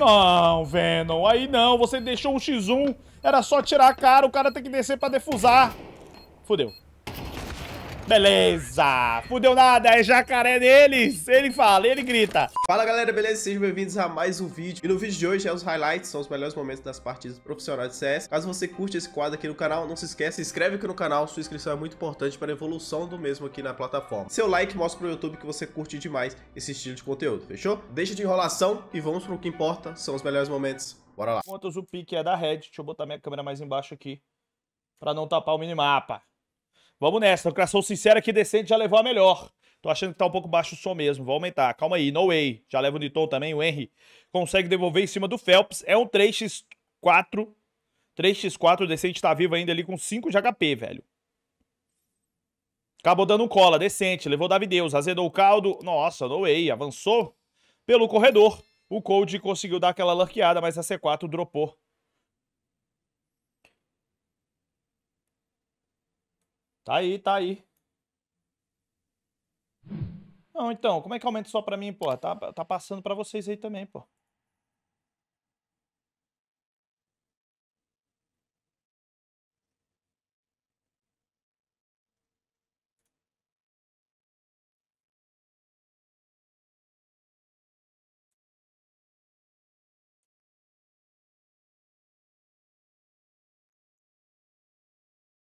Não, Venom, aí não, você deixou o X1, era só tirar a cara, o cara tem que descer pra defusar. Fudeu. Beleza! Fudeu nada, é jacaré deles! Ele fala, ele grita! Fala galera, beleza? Sejam bem-vindos a mais um vídeo. E no vídeo de hoje é os highlights, são os melhores momentos das partidas profissionais de CS. Caso você curte esse quadro aqui no canal, não se esquece, se inscreve aqui no canal, sua inscrição é muito importante para a evolução do mesmo aqui na plataforma. Seu like mostra pro YouTube que você curte demais esse estilo de conteúdo, fechou? Deixa de enrolação e vamos pro que importa, são os melhores momentos. Bora lá. Quantos o pique é da Red, deixa eu botar minha câmera mais embaixo aqui, para não tapar o minimapa. Vamos nessa. O coração sincero aqui, decente já levou a melhor. Tô achando que tá um pouco baixo o som mesmo. Vou aumentar. Calma aí. No way. Já leva o Niton também. O Henry consegue devolver em cima do Phelps. É um 3x4. 3x4. O decente tá vivo ainda ali com 5 de HP, velho. Acabou dando um cola. Decente. Levou o Davideus. Azedou o caldo. Nossa, no way. Avançou pelo corredor. O Cold conseguiu dar aquela larqueada, mas a C4 dropou Tá aí, tá aí. Não, então, como é que aumenta só pra mim, pô? Tá, tá passando pra vocês aí também, pô.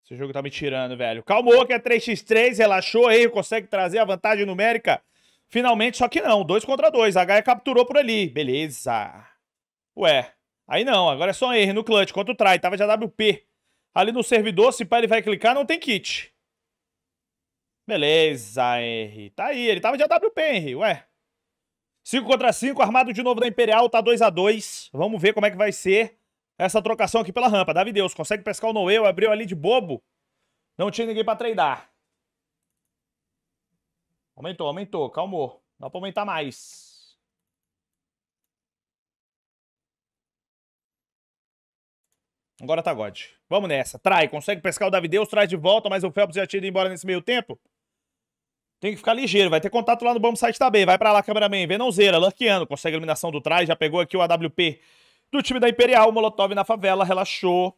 Esse jogo tá me tirando, velho. Calmou que é 3x3, relaxou aí, consegue trazer a vantagem numérica. Finalmente, só que não, 2 contra 2. A Gaia capturou por ali. Beleza. Ué, aí não, agora é só um erro no clutch, contra o try, tava de AWP. Ali no servidor, se pá, ele vai clicar, não tem kit. Beleza, Henry. Tá aí, ele tava de AWP, Henry, ué. 5 contra 5, armado de novo da Imperial, tá 2 x 2 Vamos ver como é que vai ser. Essa trocação aqui pela rampa. Davi Deus consegue pescar o Noel, abriu ali de bobo. Não tinha ninguém pra treinar. Aumentou, aumentou, calmou. Dá pra aumentar mais. Agora tá God. Vamos nessa. Trai, consegue pescar o Davi Deus, traz de volta, mas o Phelps já tinha ido embora nesse meio tempo. Tem que ficar ligeiro, vai ter contato lá no bom site também. Vai pra lá, cameraman. Venonzeira, lurkeando. Consegue a eliminação do trás, já pegou aqui o AWP do time da Imperial, Molotov na favela, relaxou.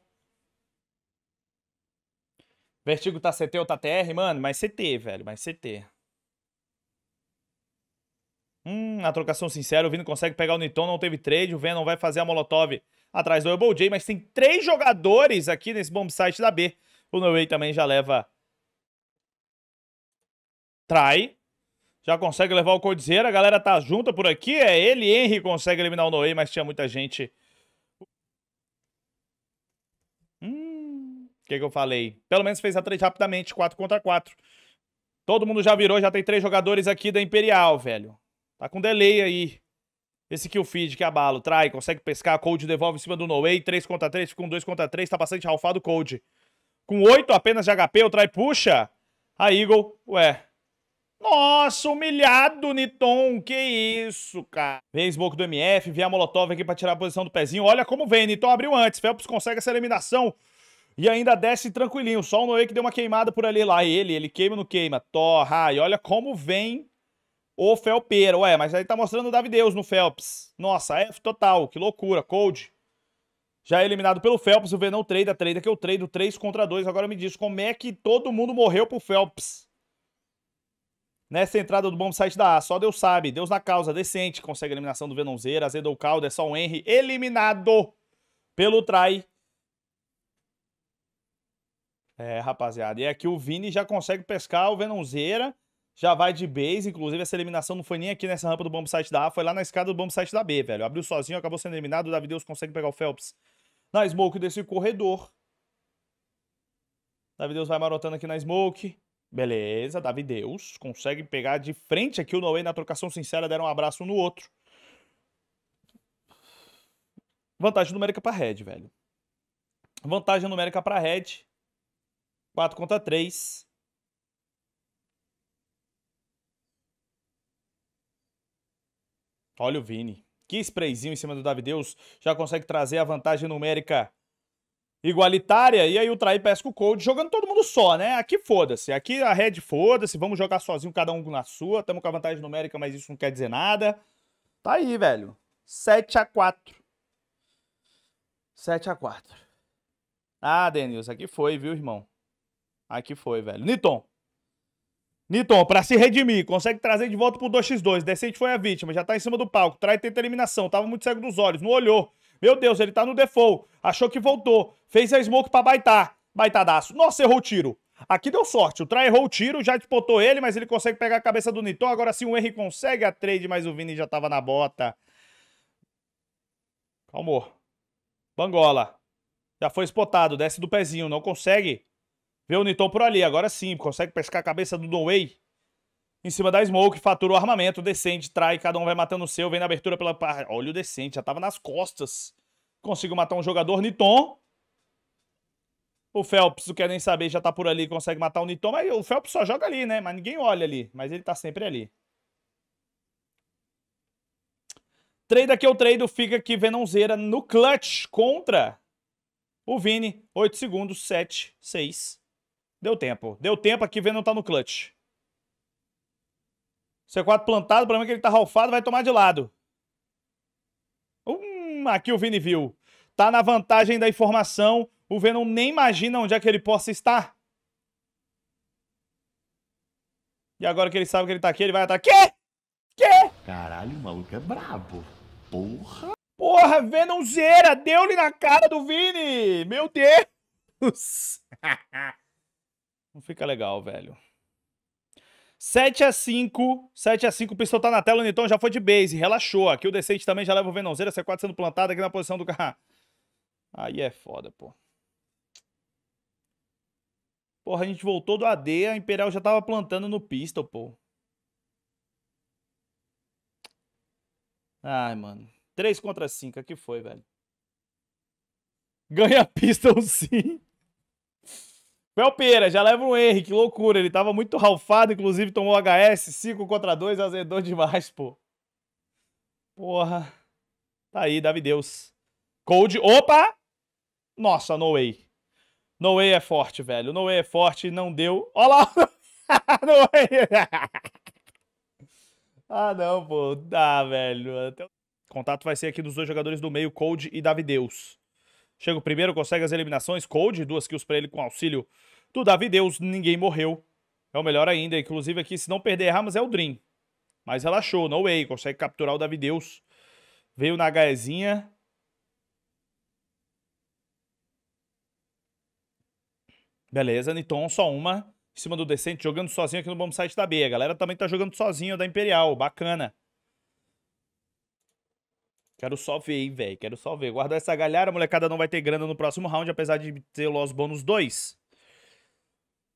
Vertigo tá CT ou tá TR, mano? Mais CT, velho, mais CT. Hum, a trocação sincera, o Vini consegue pegar o Niton, não teve trade, o Venom vai fazer a Molotov atrás do Elbow J, mas tem três jogadores aqui nesse bomb site da B. O Noway também já leva trai. Já consegue levar o Cordzeira, a galera tá junta por aqui. É ele, Henry consegue eliminar o Noé, mas tinha muita gente O que, que eu falei? Pelo menos fez a trade rapidamente, 4 contra 4. Todo mundo já virou, já tem três jogadores aqui da Imperial, velho. Tá com delay aí. Esse kill feed, que abalo. Trai, consegue pescar. Cold devolve em cima do No Way. 3 contra 3, com um 2 contra 3. Tá bastante ralfado o Cold. Com 8 apenas de HP, o Trai puxa. A Eagle, ué. Nossa, humilhado, Niton. Que isso, cara. Vem smoke do MF, vem a Molotov aqui pra tirar a posição do pezinho. Olha como vem, Niton abriu antes. Phelps consegue essa eliminação. E ainda desce tranquilinho. Só o Noé que deu uma queimada por ali. Lá ele, ele queima ou não queima? Torra. E olha como vem o Felpeira. Ué, mas aí tá mostrando o Davideus no Phelps. Nossa, F é total. Que loucura. Cold. Já é eliminado pelo Phelps. O Venom não trade. A trade que eu trade. 3 contra 2. Agora me diz como é que todo mundo morreu pro Phelps. Nessa entrada do bom site da A, só Deus sabe. Deus na causa, decente, consegue a eliminação do Venonzeira, azedou o caldo, é só o Henry, eliminado pelo Trai é, rapaziada. E aqui é o Vini já consegue pescar o Venonzeira. Já vai de base. Inclusive, essa eliminação não foi nem aqui nessa rampa do bomb site da A, foi lá na escada do bomb site da B, velho. Abriu sozinho, acabou sendo eliminado. O Davi Deus consegue pegar o Phelps na smoke desse corredor. Davi Deus vai marotando aqui na smoke. Beleza, Davi Deus consegue pegar de frente aqui o Noé na trocação sincera, deram um abraço um no outro. Vantagem numérica para Red, velho. Vantagem numérica para Red. 4 contra 3. Olha o Vini. Que sprayzinho em cima do Davideus. Já consegue trazer a vantagem numérica igualitária. E aí o Traí pesca o Cold, jogando todo mundo só, né? Aqui foda-se. Aqui a Red foda-se. Vamos jogar sozinho, cada um na sua. Tamo com a vantagem numérica, mas isso não quer dizer nada. Tá aí, velho. 7 a 4 7 a 4 Ah, Denilson, aqui foi, viu, irmão? Aqui foi, velho. Niton. Niton, pra se redimir, consegue trazer de volta pro 2x2. Decente foi a vítima, já tá em cima do palco. Trai tenta eliminação, tava muito cego dos olhos, não olhou. Meu Deus, ele tá no default. Achou que voltou. Fez a smoke pra baitar. Baitadaço. Nossa, errou o tiro. Aqui deu sorte. O Trai errou o tiro, já disputou ele, mas ele consegue pegar a cabeça do Niton. Agora sim o Henry consegue a trade, mas o Vini já tava na bota. Calmou. Bangola. Já foi spotado, desce do pezinho, não consegue. Vê o Niton então, por ali, agora sim, consegue pescar a cabeça do Donway. Em cima da Smoke, fatura o armamento, descende, trai, cada um vai matando o seu, vem na abertura pela... Olha o descende, já tava nas costas. Conseguiu matar um jogador, Niton. O Phelps, não quer é nem saber, já tá por ali, consegue matar o Niton, mas o Phelps só joga ali, né? Mas ninguém olha ali, mas ele tá sempre ali. Trade aqui é o trade, fica aqui Venonzeira no clutch contra o Vini. 8 segundos, 7, 6, Deu tempo. Deu tempo aqui, vendo não tá no clutch. C4 é plantado, o problema é que ele tá ralfado, vai tomar de lado. Hum, aqui o Vini viu. Tá na vantagem da informação. O Venom nem imagina onde é que ele possa estar. E agora que ele sabe que ele tá aqui, ele vai atacar. Quê? Quê? Caralho, o maluco é brabo. Porra. Porra, Venomzeira, deu-lhe na cara do Vini. Meu Deus. Não fica legal, velho. 7x5. 7x5. O pistol tá na tela, o Niton já foi de base. Relaxou. Aqui o Decente também já leva o Venonzeira. C4 sendo plantado aqui na posição do carro. Aí é foda, pô. Porra, a gente voltou do AD, a Imperial já tava plantando no pistol, pô. Ai, mano. 3 contra 5, aqui foi, velho. Ganha pistol sim. Pelpeira, já leva um erro, que loucura. Ele tava muito ralfado, inclusive tomou HS, 5 contra 2, azedou demais, pô. Porra. Tá aí, Davi Deus. Cold, opa! Nossa, no way. No way é forte, velho. No way é forte, não deu. Olha lá! no way! ah, não, pô. Dá, velho. Contato vai ser aqui dos dois jogadores do meio, Cold e Davi Deus. Chega o primeiro, consegue as eliminações. Cold, duas kills para ele com auxílio do Davi Deus. Ninguém morreu. É o melhor ainda. Inclusive aqui, se não perder Ramos, é o Dream. Mas relaxou, no way. Consegue capturar o Davi Deus. Veio na HEzinha. Beleza, Niton, só uma. Em cima do Decente, jogando sozinho aqui no bom site da B. A galera também tá jogando sozinho da Imperial. Bacana. Quero só ver, hein, velho. Quero só ver. Guardar essa galera, a molecada não vai ter grana no próximo round, apesar de ter o Bônus 2.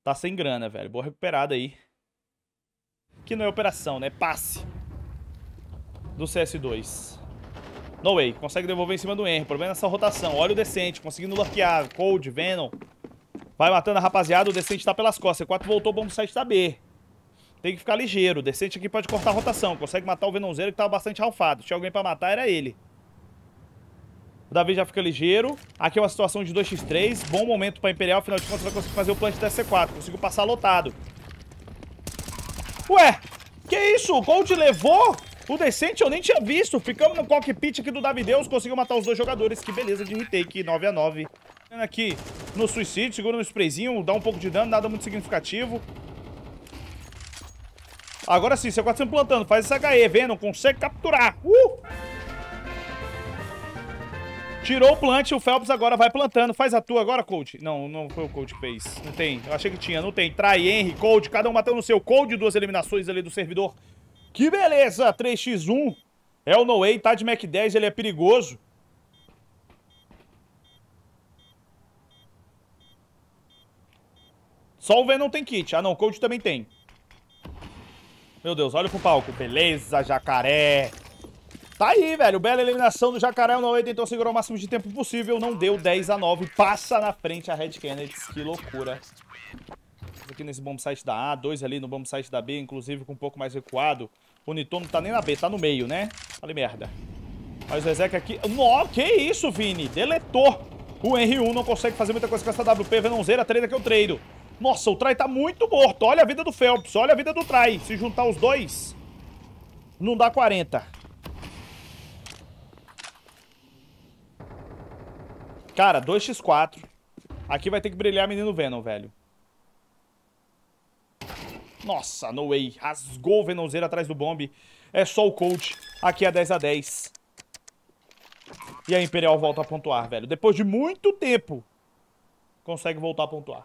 Tá sem grana, velho. Boa recuperada aí. Que não é operação, né? Passe. Do CS2. No way. Consegue devolver em cima do Henry. Problema nessa rotação. Olha o Decente. Conseguindo lurkear. Cold, Venom. Vai matando a rapaziada. O Decente tá pelas costas. C4 voltou. Bom site tá B. Tem que ficar ligeiro. O Decente aqui pode cortar a rotação. Consegue matar o Venonzeiro que tava bastante ralfado. Se tinha alguém pra matar, era ele. O Davi já fica ligeiro. Aqui é uma situação de 2x3. Bom momento pra Imperial. Afinal de contas, vai conseguir fazer o plant da C4. Consigo passar lotado. Ué, que isso? O Gold levou? O Decente eu nem tinha visto. Ficamos no cockpit aqui do Davi Deus. Conseguiu matar os dois jogadores. Que beleza de retake. 9x9. Aqui no suicídio. Segura no sprayzinho. Dá um pouco de dano. Nada muito significativo. Agora sim, C4 sempre plantando. Faz esse HE, Venom. Consegue capturar. Uh! Tirou o plant, o Phelps agora vai plantando. Faz a tua agora, Cold. Não, não foi o Cold que fez. Não tem. Eu achei que tinha. Não tem. Trai, Henry, Cold. Cada um matando o seu. Cold, duas eliminações ali do servidor. Que beleza! 3x1. É o No Way. Tá de Mac 10. Ele é perigoso. Só o Venom tem kit. Ah, não. Cold também tem. Meu Deus, olha pro palco. Beleza, jacaré. Tá aí, velho. Bela eliminação do Jacaré. O Noé tentou segurar o máximo de tempo possível. Não deu 10 a 9. Passa na frente a Red Kennedy. Que loucura. Aqui nesse bombsite da A. Dois ali no bombsite da B. Inclusive com um pouco mais recuado. O Niton não tá nem na B. Tá no meio, né? Falei merda. Mas o Zezek aqui... Nó, que isso, Vini? Deletou. O R1 não consegue fazer muita coisa com essa WP. Venonzeira, treina que eu treino. Nossa, o Trai tá muito morto. Olha a vida do Phelps, olha a vida do Trai. Se juntar os dois, não dá 40. Cara, 2x4. Aqui vai ter que brilhar menino Venom, velho. Nossa, no way. Rasgou o Venomzeiro atrás do bombe. É só o Cold. Aqui é 10x10. E a Imperial volta a pontuar, velho. Depois de muito tempo, consegue voltar a pontuar.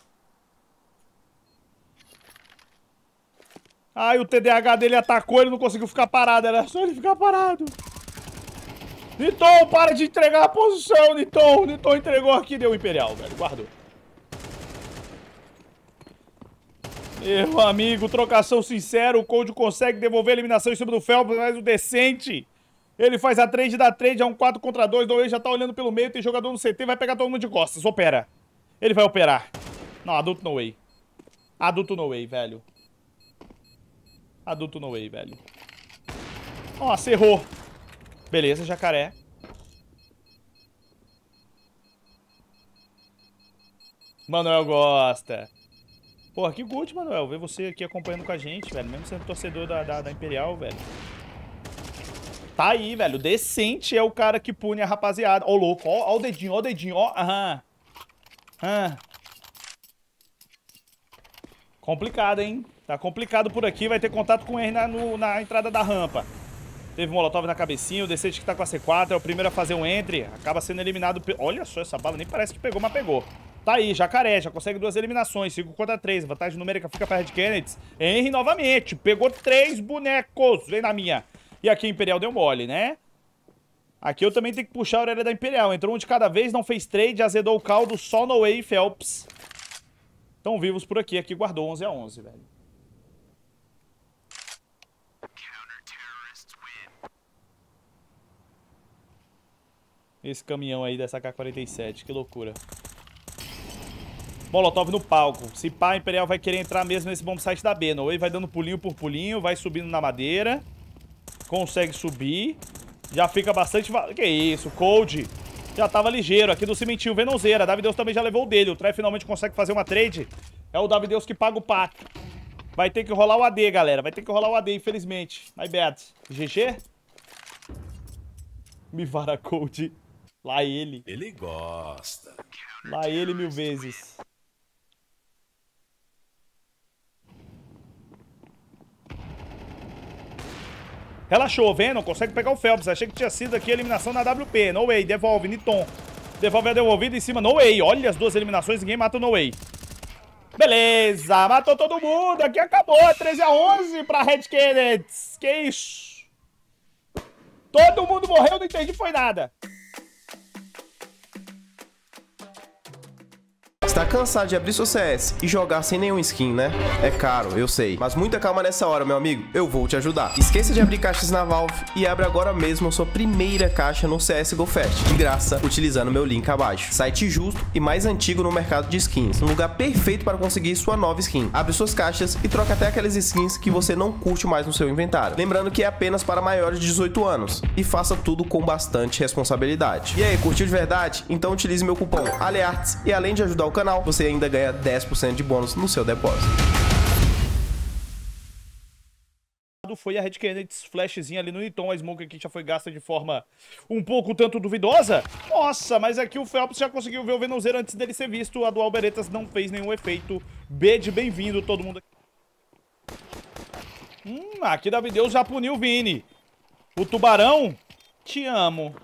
Ai, o TDAH dele atacou, ele não conseguiu ficar parado. Era só ele ficar parado. Niton, para de entregar a posição, Niton. Niton entregou aqui, deu o Imperial, velho. Guardou. Meu amigo, trocação sincera. O Cold consegue devolver a eliminação em cima do Phelps, mas o decente. Ele faz a trade da trade, é um 4 contra 2. Doe já tá olhando pelo meio, tem jogador no CT, vai pegar todo mundo de costas. Opera. Ele vai operar. Não, adulto no way. Adulto no way, velho. Adulto no way, velho. Nossa, errou. Beleza, jacaré. Manuel gosta. Porra, que good, Manuel. Ver você aqui acompanhando com a gente, velho. Mesmo sendo torcedor da, da, da Imperial, velho. Tá aí, velho. Decente é o cara que pune a rapaziada. Ó, oh, louco. Ó, ó o dedinho, ó o dedinho. Ó, aham. Aham. Complicado, hein? Tá complicado por aqui, vai ter contato com ele na, no, na entrada da rampa. Teve Molotov na cabecinha, o decente que tá com a C4, é o primeiro a fazer um entre, acaba sendo eliminado. Olha só, essa bala nem parece que pegou, mas pegou. Tá aí, Jacaré, já consegue duas eliminações, 5 contra 3, vantagem numérica fica perto de Kennedy. Henry novamente, pegou três bonecos, vem na minha. E aqui Imperial deu mole, né? Aqui eu também tenho que puxar a orelha da Imperial. Entrou um de cada vez, não fez trade, azedou o caldo, só no way, Phelps. Estão vivos por aqui, aqui guardou 11 a 11, velho. esse caminhão aí dessa K-47. Que loucura. Molotov no palco. Se pá, a Imperial vai querer entrar mesmo nesse bombsite da B, Beno. Ele vai dando pulinho por pulinho, vai subindo na madeira. Consegue subir. Já fica bastante... Que isso, Cold. Já tava ligeiro. Aqui do Cimentinho, Venonzeira. Davideus também já levou o dele. O Trey finalmente consegue fazer uma trade. É o Davideus que paga o pack. Vai ter que rolar o AD, galera. Vai ter que rolar o AD, infelizmente. My bad. GG? Me vara, Cold. Lá ele. Ele gosta. Lá ele mil vezes. Relaxou, Venom. Consegue pegar o Phelps. Achei que tinha sido aqui a eliminação na WP. No way. Devolve. Niton. Devolve a devolvida em cima. No way. Olha as duas eliminações. Ninguém mata o No way. Beleza. Matou todo mundo. Aqui acabou. 13 é a 11 pra Red Kennedy. Que isso? Todo mundo morreu. Não entendi. Foi nada. Está cansado de abrir seu CS e jogar sem nenhum skin, né? É caro, eu sei. Mas muita calma nessa hora, meu amigo. Eu vou te ajudar. Esqueça de abrir caixas na Valve e abre agora mesmo a sua primeira caixa no CSGO Fest. De graça, utilizando meu link abaixo. Site justo e mais antigo no mercado de skins. Um lugar perfeito para conseguir sua nova skin. Abre suas caixas e troca até aquelas skins que você não curte mais no seu inventário. Lembrando que é apenas para maiores de 18 anos. E faça tudo com bastante responsabilidade. E aí, curtiu de verdade? Então utilize meu cupom ALEARTS e além de ajudar o canal, canal, você ainda ganha 10% de bônus no seu depósito foi a Red Kennedy flashzinha ali no Niton. A Smoke aqui já foi gasta de forma um pouco tanto duvidosa. Nossa, mas aqui o Phelps já conseguiu ver o Venozeiro antes dele ser visto. A do Alberetas não fez nenhum efeito. B de bem-vindo, todo mundo aqui. Hum, aqui Davideu já puniu o Vini. O Tubarão, te amo.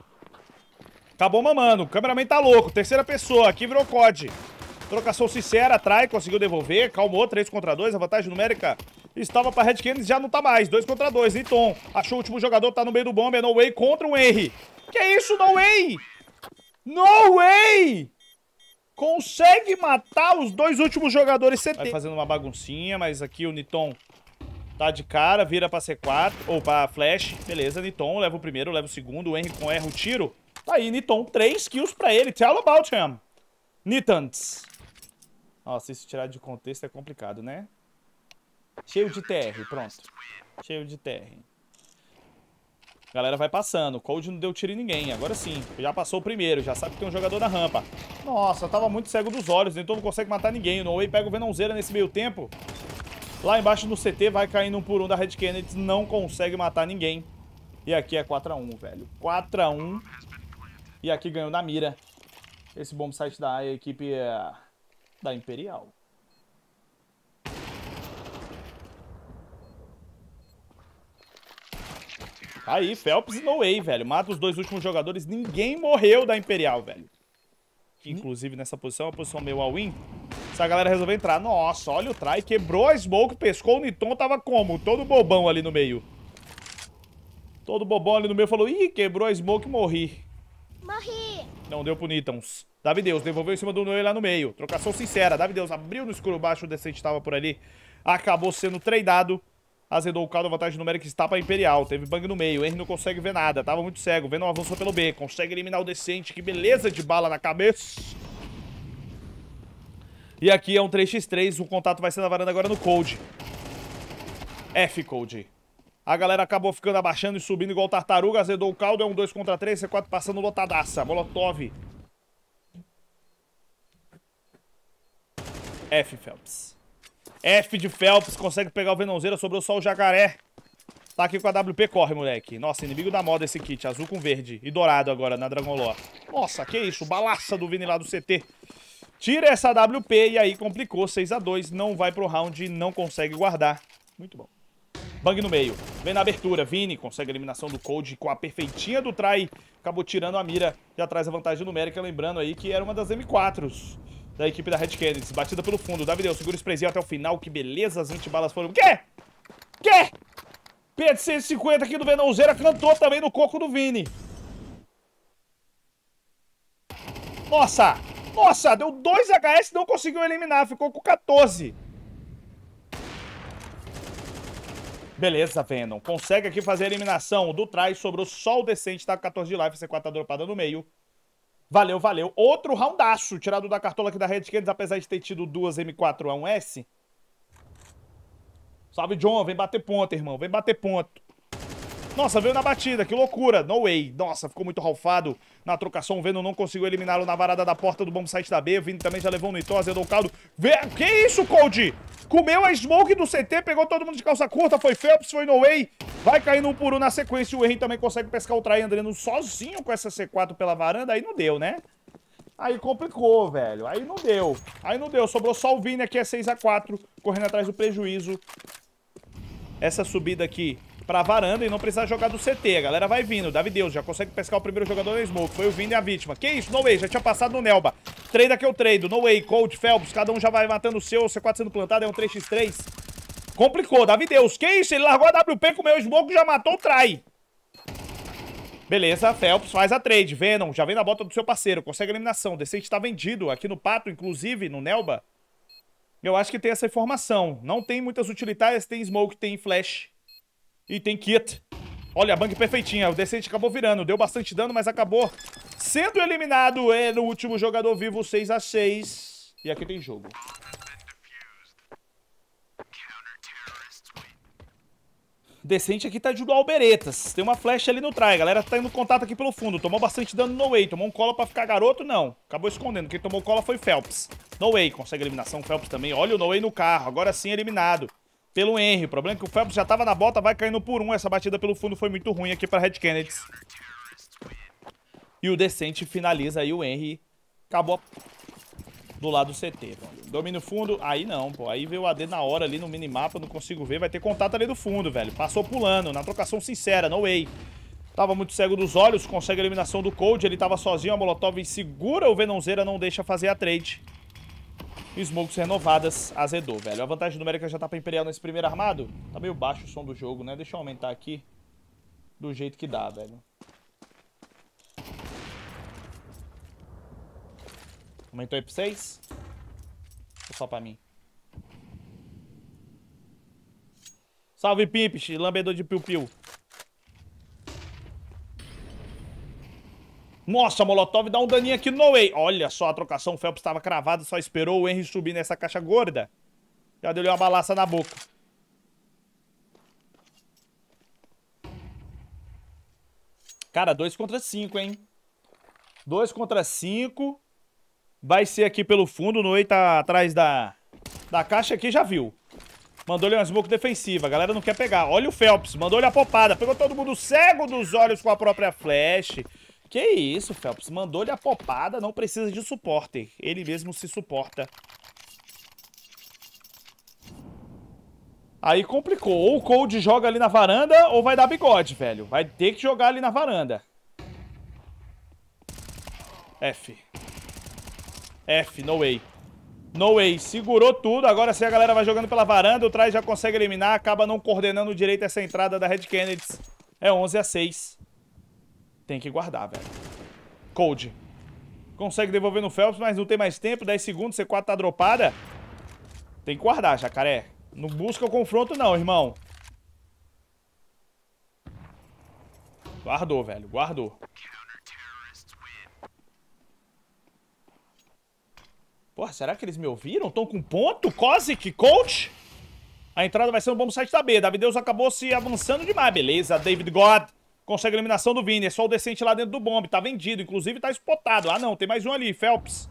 Acabou mamando. O cameraman tá louco. Terceira pessoa, aqui virou COD. Trocação sincera, trai, conseguiu devolver, calmou, 3 contra 2, a vantagem numérica estava para Red Canids, já não tá mais, 2 contra 2, Niton, achou o último jogador, tá no meio do é no way contra o Henry. Que isso, no way? No way! Consegue matar os dois últimos jogadores CT. Vai fazendo uma baguncinha, mas aqui o Niton tá de cara, vira pra C4, ou pra Flash, beleza, Niton leva o primeiro, leva o segundo, o Henry com erro, tiro. Tá aí, Niton, 3 kills pra ele, tell about him. Nitans. Nossa, isso tirar de contexto é complicado, né? Cheio de TR, pronto. Cheio de TR. Galera vai passando. Cold não deu tiro em ninguém. Agora sim. Já passou o primeiro. Já sabe que tem um jogador na rampa. Nossa, tava muito cego dos olhos. Então não consegue matar ninguém. O Noe pega o Venonzeira nesse meio tempo. Lá embaixo no CT vai caindo um por um da Red Kennedy. Não consegue matar ninguém. E aqui é 4x1, velho. 4x1. E aqui ganhou na mira. Esse bom site da A, a equipe é da Imperial. Tá aí, Phelps no way, velho. Mata os dois últimos jogadores. Ninguém morreu da Imperial, velho. Inclusive, nessa posição, é uma posição meio all-in. Se a galera resolver entrar. Nossa, olha o trai Quebrou a smoke, pescou o Niton. Tava como? Todo bobão ali no meio. Todo bobão ali no meio falou... Ih, quebrou a smoke, morri. Morri. Não deu pro Nitons. Davi Deus devolveu em cima do Noé lá no meio. Trocação sincera. Davi Deus abriu no escuro baixo, o Decente estava por ali. Acabou sendo tradeado. Azedou o caldo, vantagem numérica está para Imperial. Teve bang no meio. Henry não consegue ver nada. Tava muito cego. Vendo um avançou pelo B. Consegue eliminar o Decente. Que beleza de bala na cabeça. E aqui é um 3x3. O contato vai ser na varanda agora no Cold. F Cold. A galera acabou ficando abaixando e subindo igual tartaruga. Azedou o caldo. É um 2 contra 3. C4 passando lotadaça. Molotov F, Phelps. F de Phelps, consegue pegar o Venonzeira, sobrou só o Jacaré. Tá aqui com a WP, corre, moleque. Nossa, inimigo da moda esse kit, azul com verde e dourado agora na Dragon Lore. Nossa, que isso, balaça do Vini lá do CT. Tira essa WP e aí complicou, 6x2, não vai pro round, não consegue guardar. Muito bom. Bang no meio. Vem na abertura. Vini consegue a eliminação do Cold com a perfeitinha do trai, Acabou tirando a mira. e atrás a vantagem numérica. Lembrando aí que era uma das M4s da equipe da Red Canids. Batida pelo fundo. Davideu segura o sprayzinho até o final. Que beleza, as antibalas foram... Quê? Quê? P150 aqui do Venom Zera cantou também no coco do Vini. Nossa! Nossa, deu 2 HS e não conseguiu eliminar. Ficou com 14. Beleza, Venom. Consegue aqui fazer a eliminação do trás. Sobrou só o Decente. Tá com 14 de life. C4 tá dropada no meio. Valeu, valeu. Outro roundaço tirado da cartola aqui da Redskins, apesar de ter tido duas M4A1S. Salve, John. Vem bater ponto, irmão. Vem bater ponto. Nossa, veio na batida, que loucura. No way. Nossa, ficou muito ralfado na trocação. O Venom não conseguiu eliminá-lo na varada da porta do bom site da B. O Vini também já levou no Nitose, do o caldo. Vê... Que isso, Cold? Comeu a smoke do CT, pegou todo mundo de calça curta. Foi Phelps, foi no way. Vai caindo um por um na sequência. O Henry também consegue pescar o Traiandrino sozinho com essa C4 pela varanda. Aí não deu, né? Aí complicou, velho. Aí não deu. Aí não deu. Sobrou só o Vini aqui, é 6x4, correndo atrás do prejuízo. Essa subida aqui pra varanda e não precisar jogar do CT. A galera vai vindo. Davi Deus já consegue pescar o primeiro jogador da Smoke. Foi o Vindo e a vítima. Que isso? No way. Já tinha passado no Nelba. Trade aqui eu trade. No way. Cold, Phelps. Cada um já vai matando o seu. O C4 sendo plantado. É um 3x3. Complicou. Davi Deus. Que isso? Ele largou a WP com o meu Smoke e já matou o Trai. Beleza, Phelps faz a trade. Venom já vem na bota do seu parceiro. Consegue eliminação. Decente tá vendido aqui no Pato, inclusive, no Nelba. Eu acho que tem essa informação. Não tem muitas utilitárias, tem smoke, tem flash. E tem kit. Olha, a bang perfeitinha. O Decente acabou virando. Deu bastante dano, mas acabou sendo eliminado. É no último jogador vivo, 6x6. E aqui tem jogo. Decente aqui tá de alberetas. Tem uma flecha ali no trai. A galera tá indo contato aqui pelo fundo. Tomou bastante dano no way. Tomou um cola pra ficar garoto? Não. Acabou escondendo. Quem tomou cola foi Phelps. No way consegue eliminação. Phelps também. Olha o no way no carro. Agora sim eliminado pelo Henry. O problema é que o Phelps já tava na bota, vai caindo por um. Essa batida pelo fundo foi muito ruim aqui para Red Kennedy. E o Decente finaliza aí o Henry. Acabou do lado do CT. Domina Domínio fundo, aí não, pô. Aí veio o AD na hora ali no minimapa, não consigo ver. Vai ter contato ali do fundo, velho. Passou pulando, na trocação sincera, no way. Tava muito cego dos olhos, consegue a eliminação do Cold. Ele tava sozinho, a Molotov segura o Venonzeira, não deixa fazer a trade smokes renovadas, azedou, velho. A vantagem numérica já tá pra Imperial nesse primeiro armado. Tá meio baixo o som do jogo, né? Deixa eu aumentar aqui do jeito que dá, velho. Aumentou aí pra vocês? Ou só pra mim? Salve, Pimps, lambedor de piu-piu. Nossa, Molotov dá um daninho aqui no way. Olha só, a trocação. O Phelps estava cravado, só esperou o Henry subir nessa caixa gorda. Já deu uma balaça na boca. Cara, 2 contra 5, hein? 2 contra 5. Vai ser aqui pelo fundo. Noei tá atrás da, da caixa aqui, já viu. Mandou-lhe uma smoke defensiva. A galera não quer pegar. Olha o Phelps. Mandou-lhe a popada. Pegou todo mundo cego dos olhos com a própria flash. Que isso, Phelps. Mandou-lhe a popada, não precisa de suporte. Ele mesmo se suporta. Aí complicou. Ou o Cold joga ali na varanda, ou vai dar bigode, velho. Vai ter que jogar ali na varanda. F. F, no way. No way. Segurou tudo. Agora sim a galera vai jogando pela varanda, o Traz já consegue eliminar. Acaba não coordenando direito essa entrada da Red Kennedy. É 11 a 6. Tem que guardar, velho. Cold. Consegue devolver no Phelps, mas não tem mais tempo. 10 segundos, C4 tá dropada. Tem que guardar, jacaré. Não busca o confronto não, irmão. Guardou, velho. Guardou. Porra, será que eles me ouviram? Estão com ponto? Kozik, coach? A entrada vai ser no bom site da B. Davideus acabou se avançando demais. Beleza, David God. Consegue eliminação do Vini. É só o decente lá dentro do bombe. Tá vendido. Inclusive tá spotado. Ah, não. Tem mais um ali. Phelps.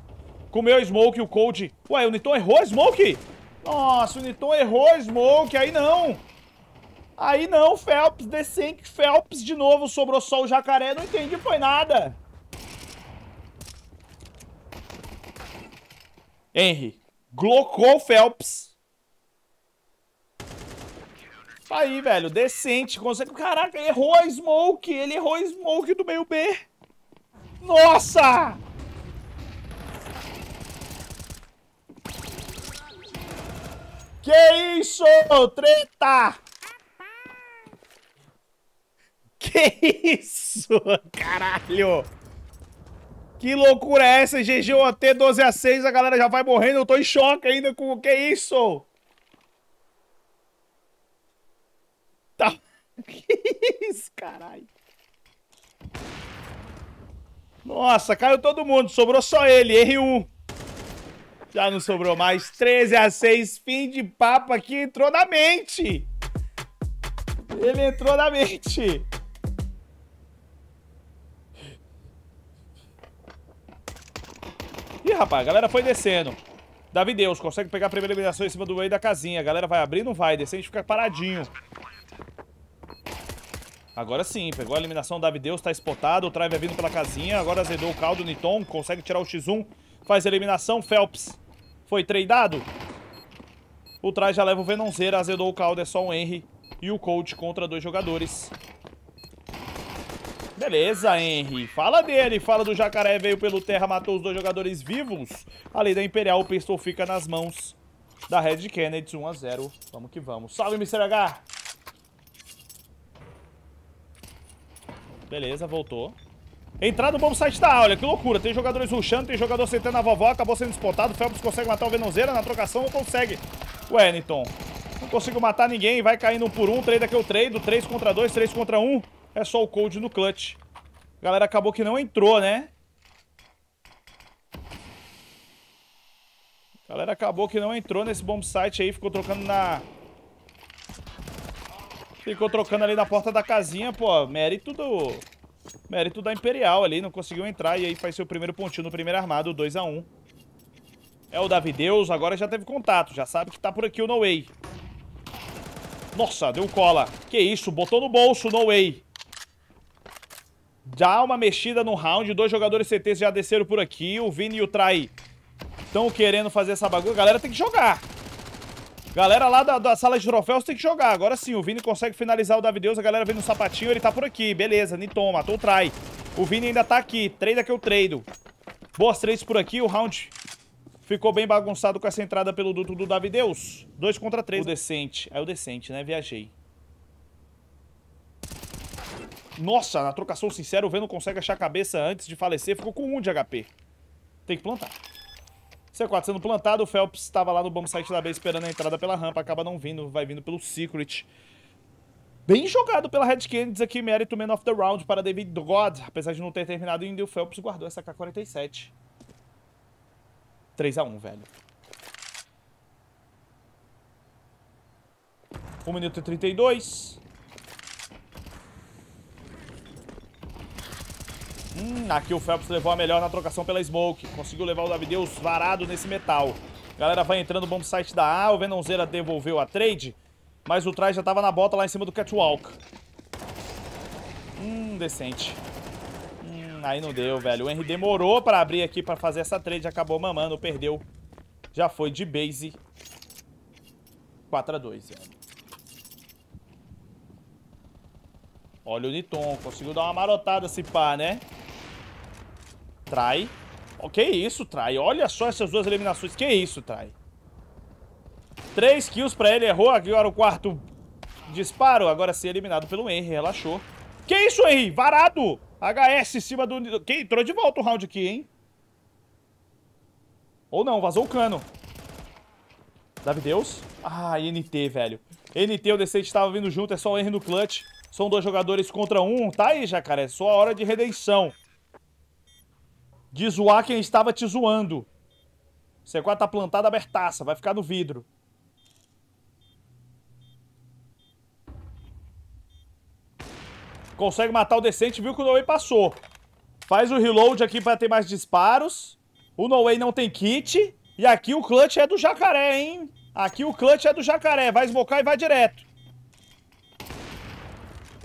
Comeu a Smoke, o Cold. Ué, o Niton errou a Smoke? Nossa, o Niton errou a Smoke. Aí não. Aí não, Phelps. Decente. Phelps de novo. Sobrou só o Jacaré. Não entendi. Foi nada. Henry. Glocou o Phelps. Aí, velho, decente. Consegue. Caraca, errou a smoke. Ele errou a smoke do meio B. Nossa! Que isso, treta! Que isso, caralho! Que loucura é essa? GG OT 12 a 6, a galera já vai morrendo. Eu tô em choque ainda com o que é isso? Tá. Que isso, caralho. Nossa, caiu todo mundo. Sobrou só ele. R1. Já não sobrou mais. 13 a 6. Fim de papo aqui. Entrou na mente. Ele entrou na mente. Ih, rapaz, a galera foi descendo. Davi Deus consegue pegar a primeira eliminação em cima do meio da casinha. A galera vai abrir, não vai. gente fica paradinho. Agora sim, pegou a eliminação da Deus tá spotado, O Trave é vindo pela casinha. Agora azedou o caldo. Niton consegue tirar o X1. Faz a eliminação. Phelps foi treinado. O Trai já leva o Venonzeira, azedou o caldo, é só o Henry. E o Coach contra dois jogadores. Beleza, Henry. Fala dele, fala do Jacaré, veio pelo terra, matou os dois jogadores vivos. Além da Imperial, o pistol fica nas mãos da Red Kennedy, 1x0. Vamos que vamos. Salve, Mr. H! Beleza, voltou. Entrada no bom site da olha que loucura. Tem jogadores rushando, tem jogador sentando a vovó, acabou sendo despotado Phelps consegue matar o Venonzeira na trocação, não consegue. Wellington. Não consigo matar ninguém, vai caindo um por um. Trade aqui eu trade, 3 contra 2, 3 contra 1. Um. É só o cold no clutch. galera acabou que não entrou, né? galera acabou que não entrou nesse bom site aí, ficou trocando na Ficou trocando ali na porta da casinha, pô. Mérito do... Mérito da Imperial ali, não conseguiu entrar e aí faz seu primeiro pontinho no primeiro armado, 2x1. Um. É o Davideus, agora já teve contato, já sabe que tá por aqui o No Way. Nossa, deu cola. Que isso, botou no bolso, No Way. Dá uma mexida no round, dois jogadores CTs já desceram por aqui, o Vini e o Trai estão querendo fazer essa bagunça. A galera tem que jogar. Galera lá da, da, sala de troféus tem que jogar. Agora sim, o Vini consegue finalizar o Davi Deus. A galera vem no sapatinho, ele tá por aqui. Beleza, Niton, matou o Trai. O Vini ainda tá aqui. Treida que eu treido. Boas trades por aqui. O round ficou bem bagunçado com essa entrada pelo duto do Davi Deus. Dois contra três. O decente. Aí é o decente, né? Viajei. Nossa, na trocação sincera, o não consegue achar a cabeça antes de falecer. Ficou com um de HP. Tem que plantar. C4 sendo plantado, o Phelps estava lá no bom site da B esperando a entrada pela rampa, acaba não vindo, vai vindo pelo Secret. Bem jogado pela Red diz aqui, mérito Man of the Round para David God, apesar de não ter terminado ainda, o Phelps guardou essa K-47. 3x1, velho. 1 minuto e 32. Hum, aqui o Phelps levou a melhor na trocação pela Smoke. Conseguiu levar o Davideus varado nesse metal. galera vai entrando no bom site da A. O Venonzeira devolveu a trade. Mas o trás já tava na bota lá em cima do Catwalk. Hum, decente. Hum, aí não deu, velho. O Henry demorou pra abrir aqui pra fazer essa trade. Acabou mamando, perdeu. Já foi de base. 4x2, velho. Olha o Niton, conseguiu dar uma marotada se pá, né? Trai. Oh, que isso, Trai. Olha só essas duas eliminações. Que isso, Trai. Três kills pra ele. Errou agora o quarto disparo. Agora ser eliminado pelo Henry. Relaxou. Que isso, Henry? Varado. HS em cima do... Que entrou de volta o round aqui, hein? Ou não. Vazou o cano. Davi Deus. Ah, NT, velho. NT, o decente estava vindo junto. É só o Henry no clutch. São dois jogadores contra um. Tá aí, Jacaré. É só a hora de redenção de zoar quem estava te zoando. C4 tá plantada abertaça, vai ficar no vidro. Consegue matar o decente, viu que o Way passou. Faz o reload aqui para ter mais disparos. O Way não tem kit. E aqui o clutch é do jacaré, hein? Aqui o clutch é do jacaré. Vai smocar e vai direto.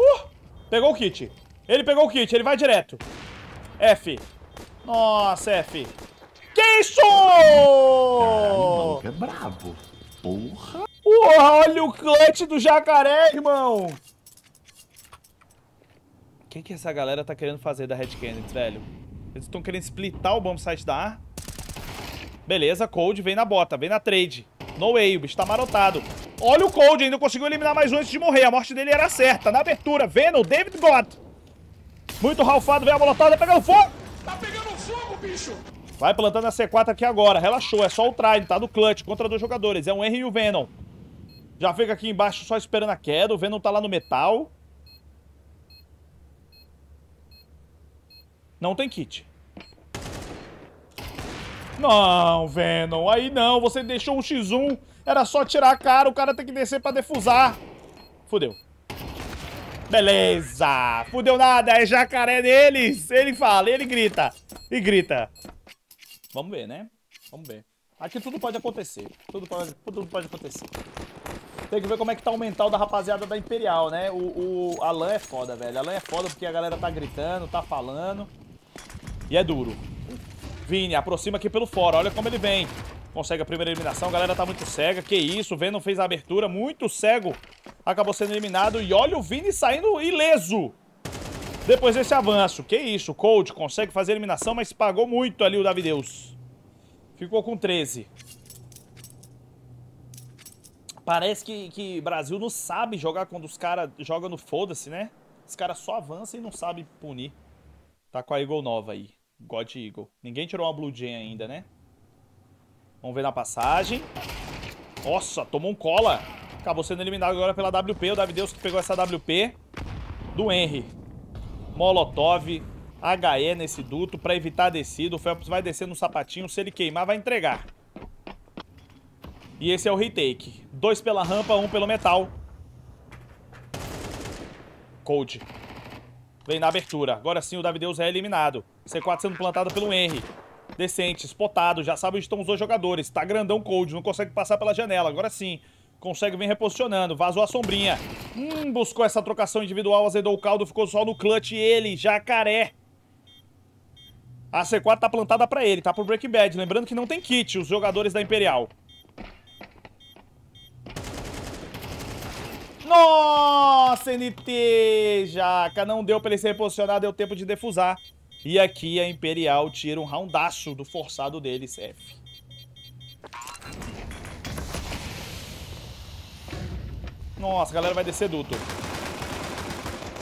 Uh! Pegou o kit. Ele pegou o kit, ele vai direto. F. Nossa, F. Que isso? Caralho, é brabo. Porra. Porra, olha o clutch do jacaré, irmão. O que, que essa galera tá querendo fazer da Red Canids, velho? Eles estão querendo splitar o bombsite da A? Beleza, Cold vem na bota, vem na trade. No way, o bicho tá marotado. Olha o Cold, ainda conseguiu eliminar mais um antes de morrer. A morte dele era certa. Na abertura, Vendo o David God. Muito ralfado, vem a molotada pegando fogo bicho! Vai plantando a C4 aqui agora. Relaxou, é só o Trident, tá? Do clutch, contra dois jogadores. É um R e o Venom. Já fica aqui embaixo só esperando a queda. O Venom tá lá no metal. Não tem kit. Não, Venom. Aí não, você deixou um X1. Era só tirar a cara, o cara tem que descer pra defusar. Fudeu. Beleza! Fudeu nada, é jacaré deles! Ele fala, ele grita! E grita! Vamos ver, né? Vamos ver. Aqui tudo pode acontecer. Tudo pode, tudo pode acontecer. Tem que ver como é que tá o mental da rapaziada da Imperial, né? O, o Alan é foda, velho. Alan é foda porque a galera tá gritando, tá falando. E é duro. Vini aproxima aqui pelo fora, olha como ele vem. Consegue a primeira eliminação, a galera tá muito cega, que isso, Venom fez a abertura, muito cego. Acabou sendo eliminado e olha o Vini saindo ileso. Depois desse avanço, que isso, Cold consegue fazer a eliminação, mas pagou muito ali o Davideus. Ficou com 13. Parece que, que Brasil não sabe jogar quando os caras jogam no foda-se, né? Os caras só avançam e não sabem punir. Tá com a Eagle nova aí. God Eagle. Ninguém tirou uma Blue Jay ainda, né? Vamos ver na passagem. Nossa, tomou um cola. Acabou sendo eliminado agora pela WP. O Davideus que pegou essa WP do Henry. Molotov, HE nesse duto para evitar a descida. O Phelps vai descer no sapatinho. Se ele queimar, vai entregar. E esse é o retake. Dois pela rampa, um pelo metal. Cold. Vem na abertura. Agora sim o Davideus é eliminado. C4 sendo plantada pelo Henry. Decente, spotado, já sabe onde estão os dois jogadores. Tá grandão Cold, não consegue passar pela janela. Agora sim, consegue vir reposicionando. Vazou a sombrinha. Hum, buscou essa trocação individual, azedou o caldo, ficou só no clutch. Ele, jacaré. A C4 tá plantada pra ele, tá pro Breaking Bad. Lembrando que não tem kit os jogadores da Imperial. Nossa, NT! Jaca, não deu pra ele se reposicionar, deu tempo de defusar. E aqui a Imperial tira um roundaço do forçado deles, F. Nossa, a galera vai descer duto.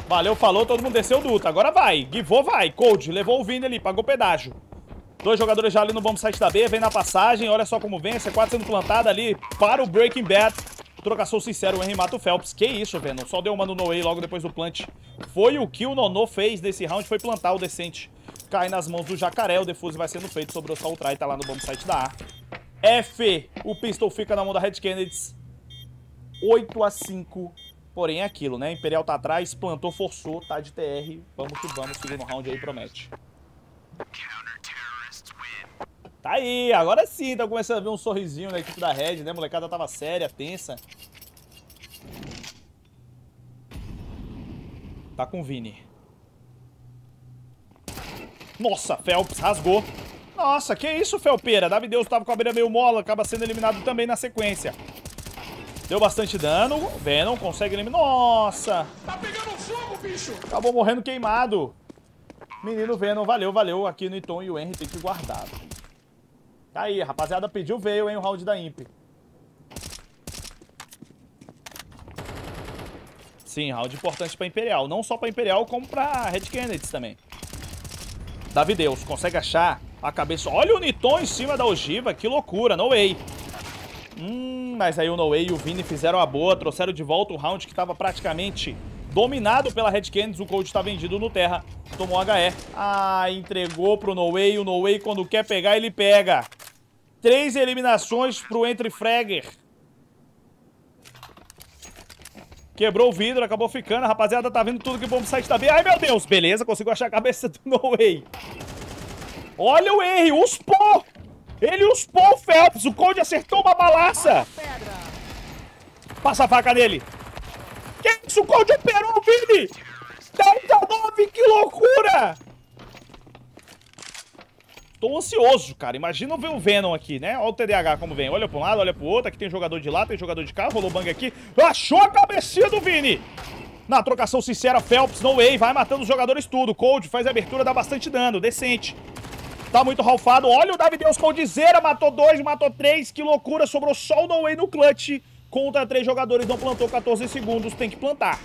Valeu, falou, todo mundo desceu duto. Agora vai, Givô vai, Cold, levou o Vini ali, pagou pedágio. Dois jogadores já ali no bom site da B, vem na passagem, olha só como vem, C4 sendo plantada ali para o Breaking Bad. Trocação sincera, o Henry mata o Phelps. Que isso, Venom. Só deu uma no Noei logo depois do plant. Foi o que o Nono fez nesse round, foi plantar o decente. Cai nas mãos do Jacaré, o defuse vai sendo feito, sobrou só o try, tá lá no site da A. F, o pistol fica na mão da Red Kennedy. 8 a 5 Porém, é aquilo, né? Imperial tá atrás, plantou, forçou, tá de TR. Vamos que vamos, segundo round aí promete. Tá aí, agora sim, tá começando a ver um sorrisinho na equipe da Red, né? A molecada tava séria, tensa. Tá com o Vini. Nossa, Phelps rasgou. Nossa, que isso, Felpeira. Davi Deus tava com a beira meio mola, acaba sendo eliminado também na sequência. Deu bastante dano. Venom consegue eliminar. Nossa! Tá pegando fogo, bicho! Acabou morrendo queimado. Menino Venom, valeu, valeu. Aqui no Iton e o Henry tem que guardar. Tá aí, rapaziada pediu, veio, hein, o round da Imp. Sim, round importante pra Imperial. Não só pra Imperial, como pra Red Kennedy também. Davi Deus, consegue achar a cabeça. Olha o Niton em cima da ogiva, que loucura, no way. Hum, mas aí o No Way e o Vini fizeram a boa, trouxeram de volta o round que tava praticamente dominado pela Red Canids, o Cold tá vendido no terra, tomou HE. Ah, entregou pro No Way, o No Way quando quer pegar ele pega. Três eliminações pro Entre Fregger. Quebrou o vidro, acabou ficando. A rapaziada tá vendo tudo que bom pro site da Ai, meu Deus. Beleza, consigo achar a cabeça do No Way. Olha o erro, uspou. Ele uspou o Phelps. O Cold acertou uma balaça. Passa a faca nele. Que isso? O Cold operou o Vini. cara. Imagina ver o Venom aqui, né? Olha o TDAH como vem. Olha pra um lado, olha pro outro. Aqui tem jogador de lá, tem jogador de cá. Rolou bang aqui. Achou a cabecinha do Vini! Na trocação sincera, Phelps, no way. Vai matando os jogadores tudo. Cold faz a abertura, dá bastante dano. Decente. Tá muito ralfado. Olha o Davi Deus Coldzera. Matou dois, matou três. Que loucura. Sobrou só o no way no clutch. Contra três jogadores. Não plantou 14 segundos. Tem que plantar.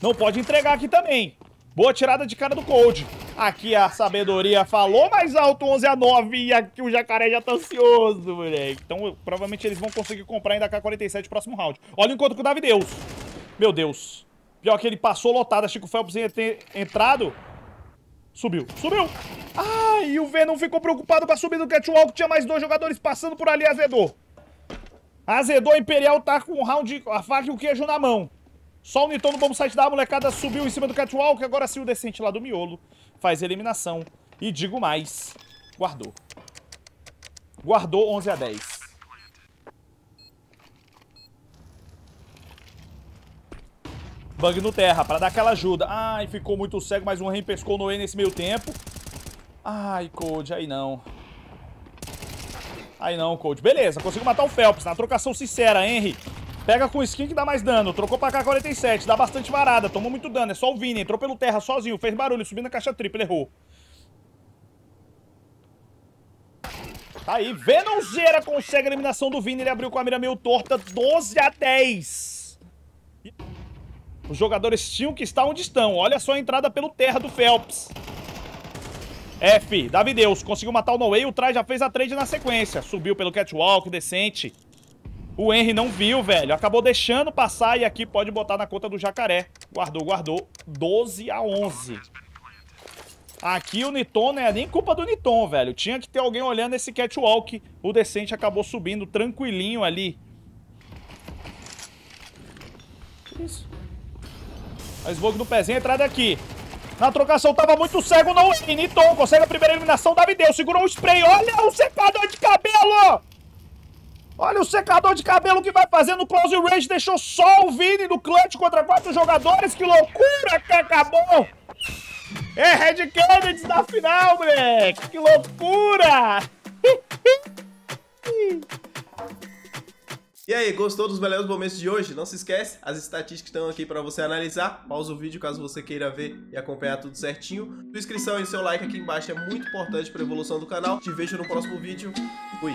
Não pode entregar aqui também. Boa tirada de cara do Cold. Aqui a sabedoria falou mais alto, 11 a 9. E aqui o jacaré já tá ansioso, moleque. Então, provavelmente eles vão conseguir comprar ainda a K-47 próximo round. Olha o encontro com o Davi Deus. Meu Deus. Pior que ele passou lotado. Achei que o Phelps ia ter entrado. Subiu, subiu. Ah, e o Venom ficou preocupado com a subida do Catwalk. Tinha mais dois jogadores passando por ali, azedou. Azedou, Imperial tá com o um round, a faca e o queijo na mão. Só o Niton no bom site da molecada subiu em cima do Catwalk. Agora sim o decente lá do miolo faz eliminação. E digo mais, guardou. Guardou 11 a 10. Bang no terra, para dar aquela ajuda. Ai, ficou muito cego, mas um Ren pescou no E nesse meio tempo. Ai, Code, aí não. Aí não, Code. Beleza, consigo matar o Phelps na trocação sincera, Henry. Pega com skin que dá mais dano. Trocou pra K-47. Dá bastante varada. Tomou muito dano. É só o Vini. Entrou pelo terra sozinho. Fez barulho. Subiu na caixa triple Errou. Tá aí. Venonzeira consegue a eliminação do Vini. Ele abriu com a mira meio torta. 12 a 10. Os jogadores tinham que estar onde estão. Olha só a entrada pelo terra do Phelps. F, Davi Deus, conseguiu matar o Noe, o Trai já fez a trade na sequência. Subiu pelo catwalk, decente. O Henry não viu, velho. Acabou deixando passar e aqui pode botar na conta do Jacaré. Guardou, guardou. 12 a 11. Aqui o Niton não é nem culpa do Niton, velho. Tinha que ter alguém olhando esse catwalk. O Decente acabou subindo tranquilinho ali. Isso. A Smoke do pezinho, entrada aqui. Na trocação tava muito cego, não. Niton consegue a primeira eliminação. deu, segurou o spray. Olha o secador de cabelo! Olha o secador de cabelo que vai fazer no close range. Deixou só o Vini no clutch contra quatro jogadores. Que loucura que acabou! É Red Canids na final, moleque! Que loucura! E aí, gostou dos melhores momentos de hoje? Não se esquece, as estatísticas estão aqui para você analisar. Pausa o vídeo caso você queira ver e acompanhar tudo certinho. Sua inscrição e seu like aqui embaixo é muito importante para a evolução do canal. Te vejo no próximo vídeo. Fui!